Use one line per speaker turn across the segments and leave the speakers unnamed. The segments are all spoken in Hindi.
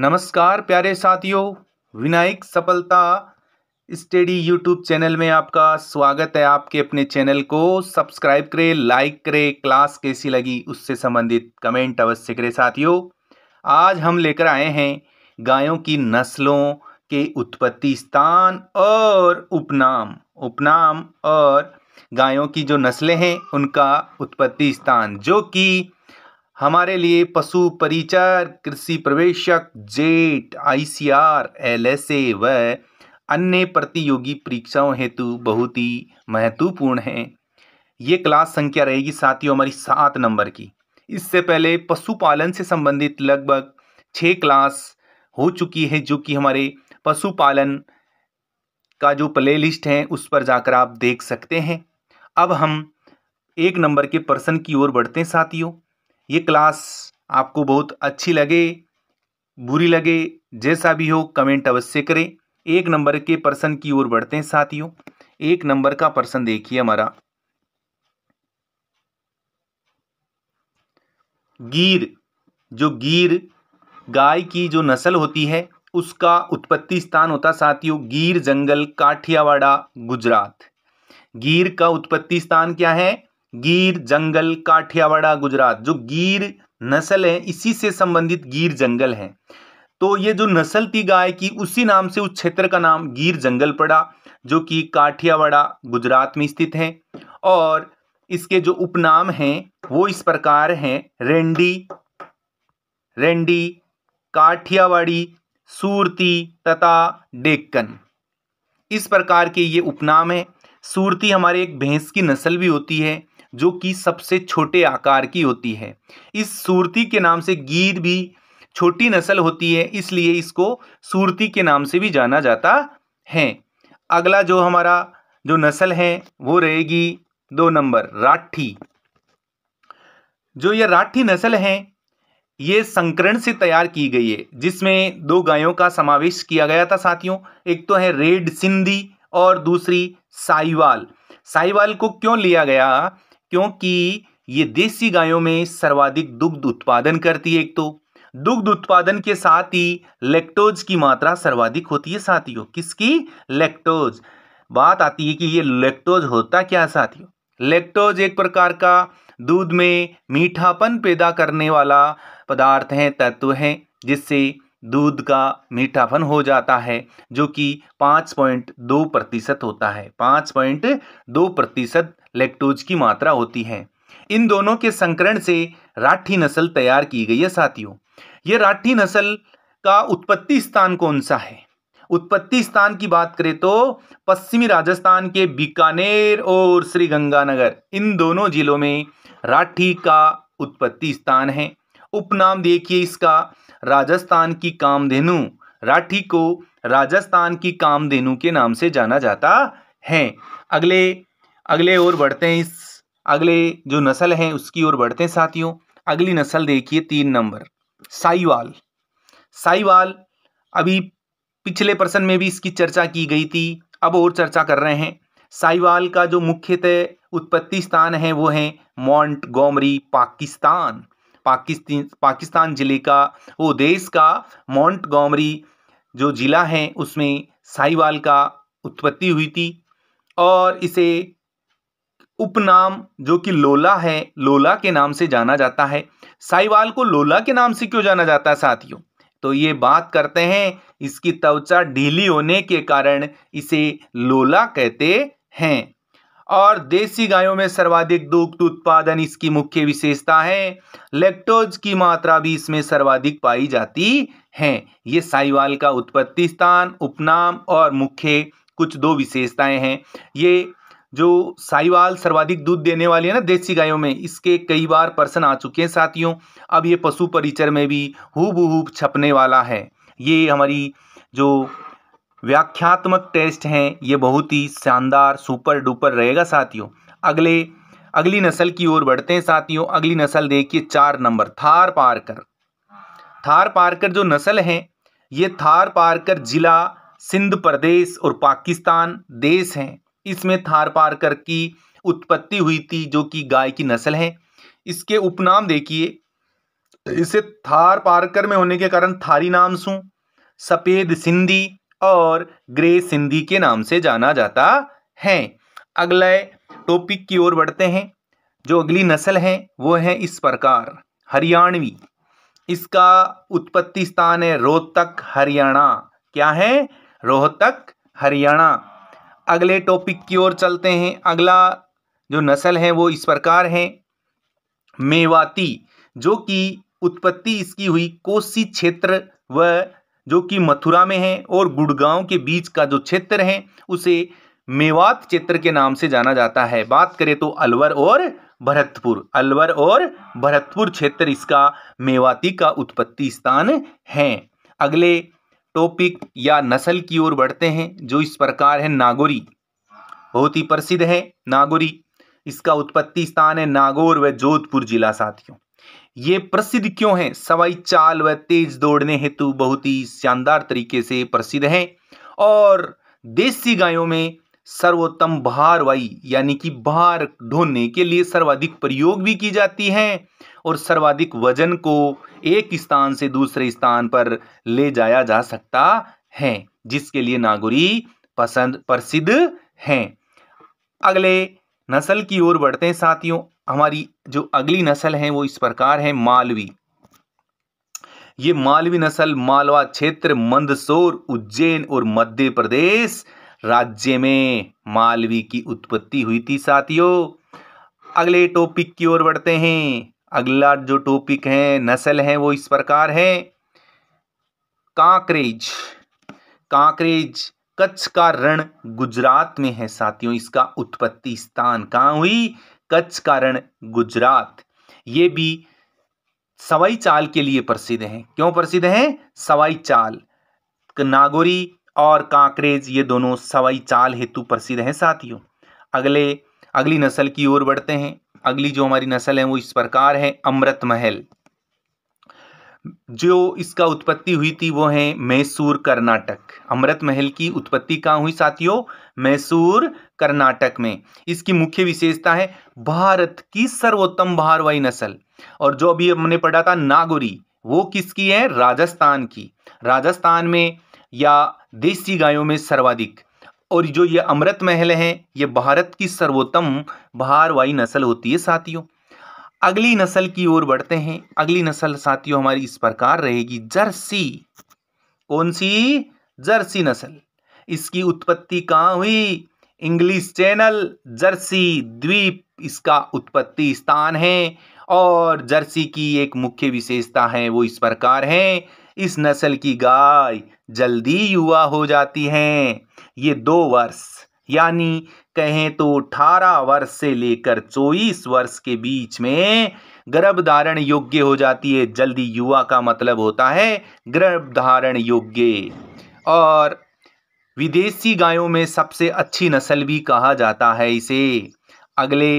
नमस्कार प्यारे साथियों विनायक सफलता स्टडी यूट्यूब चैनल में आपका स्वागत है आपके अपने चैनल को सब्सक्राइब करें लाइक करें क्लास कैसी लगी उससे संबंधित कमेंट अवश्य करें साथियों आज हम लेकर आए हैं गायों की नस्लों के उत्पत्ति स्थान और उपनाम उपनाम और गायों की जो नस्लें हैं उनका उत्पत्ति स्थान जो कि हमारे लिए पशु परिचर कृषि प्रवेशक जेट आईसीआर एलएसए व अन्य प्रतियोगी परीक्षाओं हेतु बहुत ही महत्वपूर्ण है ये क्लास संख्या रहेगी साथियों हमारी सात नंबर की इससे पहले पशुपालन से संबंधित लगभग छः क्लास हो चुकी है जो कि हमारे पशुपालन का जो प्लेलिस्ट है उस पर जाकर आप देख सकते हैं अब हम एक नंबर के पर्सन की ओर बढ़ते हैं साथियों ये क्लास आपको बहुत अच्छी लगे बुरी लगे जैसा भी हो कमेंट अवश्य करें एक नंबर के पर्सन की ओर बढ़ते हैं साथियों एक नंबर का पर्सन देखिए हमारा गिर जो गिर गाय की जो नस्ल होती है उसका उत्पत्ति स्थान होता साथियों गिर जंगल काठियावाड़ा गुजरात गिर का उत्पत्ति स्थान क्या है गिर जंगल काठियावाड़ा गुजरात जो गिर नस्ल है इसी से संबंधित गिर जंगल है तो ये जो नस्ल थी गाय की उसी नाम से उस क्षेत्र का नाम गिर जंगल पड़ा जो कि काठियावाड़ा गुजरात में स्थित है और इसके जो उपनाम हैं वो इस प्रकार हैं रेंडी रेंडी काठियावाड़ी सूरती तथा डेक्कन इस प्रकार के ये उपनाम हैं सूरती हमारे एक भैंस की नस्ल भी होती है जो कि सबसे छोटे आकार की होती है इस सूरती के नाम से गीर भी छोटी नस्ल होती है इसलिए इसको सूरती के नाम से भी जाना जाता है अगला जो हमारा जो नस्ल है वो रहेगी दो नंबर राठी जो ये राठी नस्ल है ये संकरण से तैयार की गई है जिसमें दो गायों का समावेश किया गया था साथियों एक तो है रेड सिंधी और दूसरी साईवाल साईवाल को क्यों लिया गया क्योंकि ये देसी गायों में सर्वाधिक दुग्ध उत्पादन करती है एक तो दुग्ध उत्पादन के साथ ही लेक्टोज की मात्रा सर्वाधिक होती है साथियों किसकी लेक्टोज बात आती है कि ये लेक्टोज होता क्या साथियों लेक्टोज एक प्रकार का दूध में मीठापन पैदा करने वाला पदार्थ है तत्व है जिससे दूध का मीठापन हो जाता है जो कि पाँच पॉइंट दो प्रतिशत होता है पाँच पॉइंट दो प्रतिशत लेक्टोज की मात्रा होती है इन दोनों के संकरण से राठी नस्ल तैयार की गई है साथियों ये राठी नस्ल का उत्पत्ति स्थान कौन सा है उत्पत्ति स्थान की बात करें तो पश्चिमी राजस्थान के बीकानेर और श्रीगंगानगर इन दोनों जिलों में राठी का उत्पत्ति स्थान है उपनाम देखिए इसका राजस्थान की कामधेनु राठी को राजस्थान की कामधेनु के नाम से जाना जाता है अगले अगले ओर बढ़ते हैं इस अगले जो नस्ल है उसकी ओर बढ़ते हैं साथियों अगली नस्ल देखिए तीन नंबर साईवाल साईवाल अभी पिछले प्रश्न में भी इसकी चर्चा की गई थी अब और चर्चा कर रहे हैं साईवाल का जो मुख्यतः उत्पत्ति स्थान है वो है मॉन्ट गोमरी पाकिस्तान पाकिस्तान पाकिस्तान ज़िले का वो देश का माउंट जो ज़िला है उसमें साहिवाल का उत्पत्ति हुई थी और इसे उपनाम जो कि लोला है लोला के नाम से जाना जाता है साहिवाल को लोला के नाम से क्यों जाना जाता है साथियों तो ये बात करते हैं इसकी त्वचा ढीली होने के कारण इसे लोला कहते हैं और देसी गायों में सर्वाधिक दुग्ध उत्पादन इसकी मुख्य विशेषता है लेक्टोज की मात्रा भी इसमें सर्वाधिक पाई जाती है ये साहिवाल का उत्पत्ति स्थान उपनाम और मुख्य कुछ दो विशेषताएं हैं ये जो साहिवाल सर्वाधिक दूध देने वाली है ना देसी गायों में इसके कई बार पर्सन आ चुके हैं साथियों अब ये पशु परिचर में भी हु छपने वाला है ये हमारी जो व्याख्यात्मक टेस्ट हैं ये बहुत ही शानदार सुपर डुपर रहेगा साथियों अगले अगली नस्ल की ओर बढ़ते हैं साथियों अगली नस्ल देखिए चार number Tharparkar Tharparkar जो नस्ल है ये थार पारकर जिला सिंध प्रदेश और पाकिस्तान देश हैं इसमें थार पारकर की उत्पत्ति हुई थी जो कि गाय की नस्ल है इसके उपनाम देखिए इसे थार पारकर में होने के कारण थारी नाम सू सफ़ेद सिंधी और ग्रे सिंधी के नाम से जाना जाता है अगला टॉपिक की ओर बढ़ते हैं जो अगली नस्ल है वो है इस प्रकार हरियाणवी इसका उत्पत्ति स्थान है रोहतक हरियाणा क्या है रोहतक हरियाणा अगले टॉपिक की ओर चलते हैं अगला जो नस्ल है वो इस प्रकार है मेवाती जो कि उत्पत्ति इसकी हुई कोसी क्षेत्र व जो कि मथुरा में है और गुड़गांव के बीच का जो क्षेत्र है उसे मेवात क्षेत्र के नाम से जाना जाता है बात करें तो अलवर और भरतपुर अलवर और भरतपुर क्षेत्र इसका मेवाती का उत्पत्ति स्थान है अगले टॉपिक या नस्ल की ओर बढ़ते हैं जो इस प्रकार है नागौरी बहुत ही प्रसिद्ध है नागौरी इसका उत्पत्ति स्थान है नागौर व जोधपुर जिला साथियों ये प्रसिद्ध क्यों हैं सवाई चाल व तेज दौड़ने हेतु बहुत ही शानदार तरीके से प्रसिद्ध हैं और देसी गायों में सर्वोत्तम भार वाई यानी कि बहार ढोने के लिए सर्वाधिक प्रयोग भी की जाती हैं और सर्वाधिक वजन को एक स्थान से दूसरे स्थान पर ले जाया जा सकता है जिसके लिए नागौरी पसंद प्रसिद्ध हैं अगले नस्ल की ओर बढ़ते हैं साथियों हमारी जो अगली नस्ल है वो इस प्रकार है मालवी ये मालवी नस्ल मालवा क्षेत्र मंदसौर उज्जैन और मध्य प्रदेश राज्य में मालवी की उत्पत्ति हुई थी साथियों अगले टॉपिक की ओर बढ़ते हैं अगला जो टॉपिक है नस्ल है वो इस प्रकार है कांकरेज कांकरेज कच्छ का रण गुजरात में है साथियों इसका उत्पत्ति स्थान कहाँ हुई कच्छ कारण गुजरात ये भी सवाई चाल के लिए प्रसिद्ध हैं क्यों प्रसिद्ध हैं सवाई चाल नागौरी और कांकरेज ये दोनों सवाई चाल हेतु प्रसिद्ध हैं साथियों अगले अगली नस्ल की ओर बढ़ते हैं अगली जो हमारी नस्ल है वो इस प्रकार है अमृत महल जो इसका उत्पत्ति हुई थी वो है मैसूर कर्नाटक अमृत महल की उत्पत्ति कहाँ हुई साथियों मैसूर कर्नाटक में इसकी मुख्य विशेषता है भारत की सर्वोत्तम भारवाई नस्ल और जो अभी हमने पढ़ा था नागौरी वो किसकी है राजस्थान की राजस्थान में या देसी गायों में सर्वाधिक और जो ये अमृत महल है ये भारत की सर्वोत्तम भारवाई नस्ल होती है साथियों अगली नस्ल की ओर बढ़ते हैं अगली नस्ल साथियों हमारी इस प्रकार रहेगी जर्सी कौन सी जर्सी नस्ल इसकी उत्पत्ति कहाँ हुई इंग्लिश चैनल जर्सी द्वीप इसका उत्पत्ति स्थान है और जर्सी की एक मुख्य विशेषता है वो इस प्रकार है इस नस्ल की गाय जल्दी युवा हो जाती हैं ये दो वर्ष यानी कहें तो 18 वर्ष से लेकर 24 वर्ष के बीच में गर्भ धारण योग्य हो जाती है जल्दी युवा का मतलब होता है गर्भ धारण योग्य और विदेशी गायों में सबसे अच्छी नस्ल भी कहा जाता है इसे अगले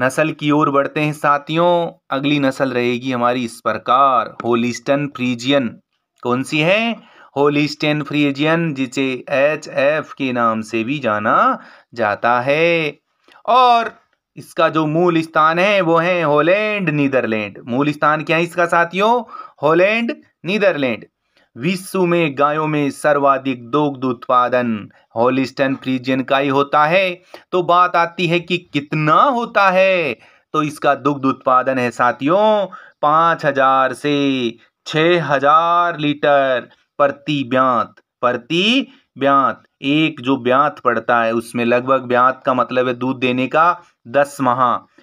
नस्ल की ओर बढ़ते हैं साथियों अगली नस्ल रहेगी हमारी इस प्रकार होलिस्टन फ्रीजियन कौन सी है होलिस्टेन फ्रीजियन जिसे एच एफ के नाम से भी जाना जाता है और इसका जो मूल स्थान है वो है होलैंड नीदरलैंड मूल स्थान क्या है इसका साथियों होलैंड नीदरलैंड विश्व में गायों में सर्वाधिक दुग्ध उत्पादन होलिस्टन फ्रीजियन का ही होता है तो बात आती है कि कितना होता है तो इसका दुग्ध उत्पादन है साथियों पाँच हजार से छ हजार लीटर प्रति प्रति ब्यांत एक जो ब्यात पड़ता है उसमें लगभग ब्यांत का मतलब है दूध देने का दस माह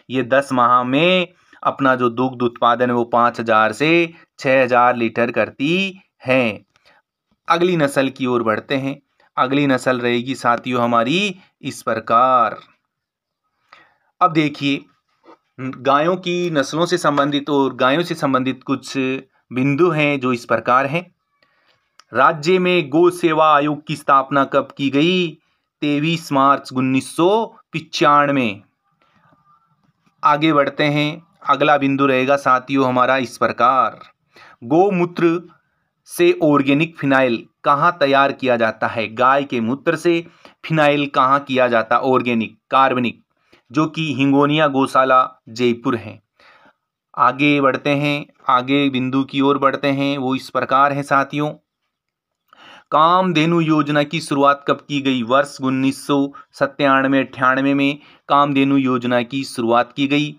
ये दस माह में अपना जो दुग्ध उत्पादन है वो पाँच हजार से छः हजार लीटर करती है अगली नस्ल की ओर बढ़ते हैं अगली नस्ल रहेगी साथियों हमारी इस प्रकार अब देखिए गायों की नस्लों से संबंधित और गायों से संबंधित कुछ बिंदु हैं जो इस प्रकार हैं राज्य में गौ सेवा आयोग की स्थापना कब की गई तेईस मार्च उन्नीस सौ पिचानवे आगे बढ़ते हैं अगला बिंदु रहेगा साथियों हमारा इस प्रकार गोमूत्र से ऑर्गेनिक फिनाइल कहाँ तैयार किया जाता है गाय के मूत्र से फिनाइल कहाँ किया जाता है ऑर्गेनिक कार्बनिक जो कि हिंगोनिया गौशाला जयपुर है आगे बढ़ते हैं आगे बिंदु की ओर बढ़ते हैं वो इस प्रकार है साथियों कामधेनु योजना की शुरुआत कब की गई वर्ष उन्नीस सौ सत्तानवे अठानवे में कामधेनु योजना की शुरुआत की गई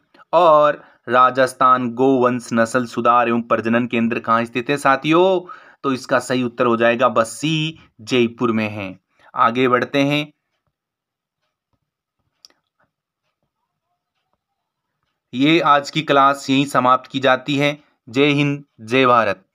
और राजस्थान गोवंश नस्ल सुधार एवं प्रजनन केंद्र कहाँ स्थित है साथियों तो इसका सही उत्तर हो जाएगा बस्सी जयपुर में है आगे बढ़ते हैं ये आज की क्लास यहीं समाप्त की जाती है जय हिंद जय भारत